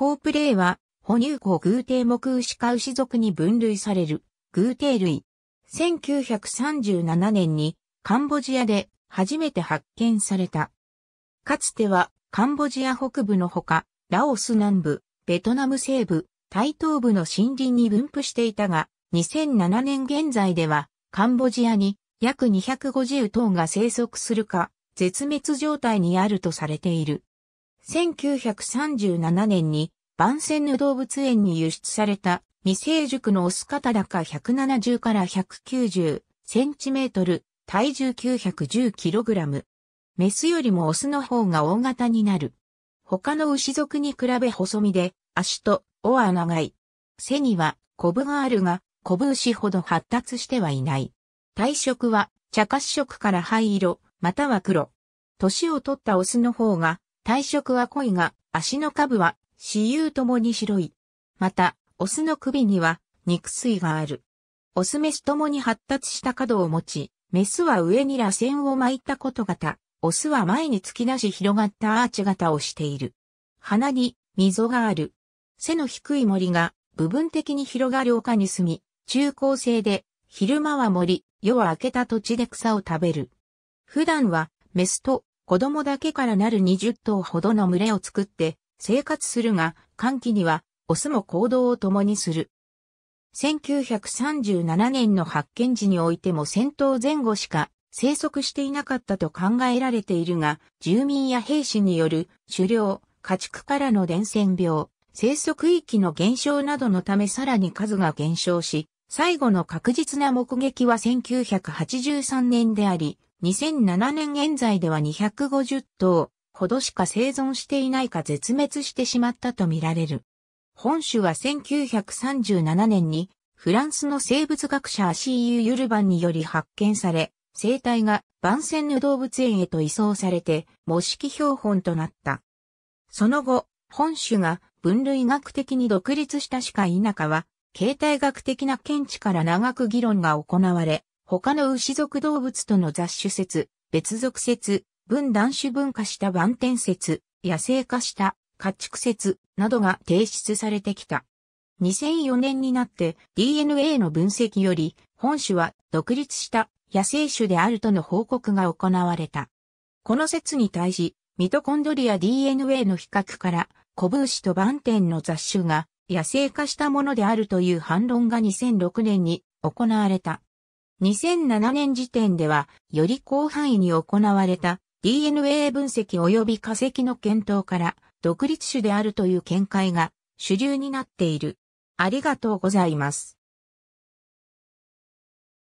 好プレイは、哺乳綱偶帝目牛か牛族に分類される、偶帝類。1937年に、カンボジアで初めて発見された。かつては、カンボジア北部のほか、ラオス南部、ベトナム西部、タイ東部の森林に分布していたが、2007年現在では、カンボジアに約250頭が生息するか、絶滅状態にあるとされている。1937年に万千ヌ動物園に輸出された未成熟のオスカタダカ170から190センチメートル、体重910キログラム。メスよりもオスの方が大型になる。他の牛族に比べ細身で、足と尾は長い。背にはコブがあるが、コブ牛ほど発達してはいない。体色は茶褐色から灰色、または黒。年を取ったオスの方が、体色は濃いが、足の下部は雌雄ともに白い。また、オスの首には肉水がある。オスメスともに発達した角を持ち、メスは上に螺旋を巻いたこと型、オスは前に突き出し広がったアーチ型をしている。鼻に溝がある。背の低い森が部分的に広がる丘に住み、中高生で昼間は森、夜は明けた土地で草を食べる。普段はメスと子供だけからなる20頭ほどの群れを作って生活するが、寒気には、オスも行動を共にする。1937年の発見時においても戦闘前後しか生息していなかったと考えられているが、住民や兵士による狩猟、家畜からの伝染病、生息域の減少などのためさらに数が減少し、最後の確実な目撃は1983年であり、2007年現在では250頭、ほどしか生存していないか絶滅してしまったとみられる。本種は1937年にフランスの生物学者アシーユ・ユルバンにより発見され、生態が万千の動物園へと移送されて模式標本となった。その後、本種が分類学的に独立したしか否かは、形態学的な見地から長く議論が行われ、他の牛属動物との雑種説、別属説、分断種分化した万点説、野生化した家畜説などが提出されてきた。2004年になって DNA の分析より本種は独立した野生種であるとの報告が行われた。この説に対し、ミトコンドリア DNA の比較から古分子と番点の雑種が野生化したものであるという反論が2006年に行われた。2007年時点ではより広範囲に行われた DNA 分析及び化石の検討から独立種であるという見解が主流になっている。ありがとうございます。